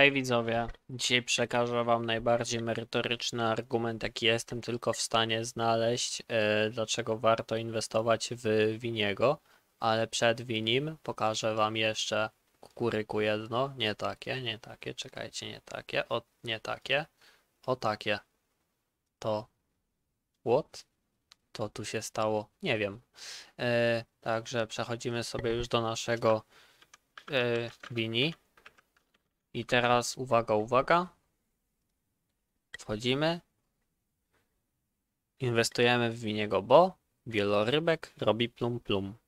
Hej widzowie, dzisiaj przekażę wam najbardziej merytoryczny argument, jaki jestem tylko w stanie znaleźć, e, dlaczego warto inwestować w Winiego, ale przed Winim pokażę wam jeszcze kukuryku jedno, nie takie, nie takie, czekajcie, nie takie, o, nie takie, o takie. To, what? To tu się stało, nie wiem. E, także przechodzimy sobie już do naszego e, Wini. I teraz uwaga, uwaga. Wchodzimy. Inwestujemy w winiego, bo wielorybek robi plum plum.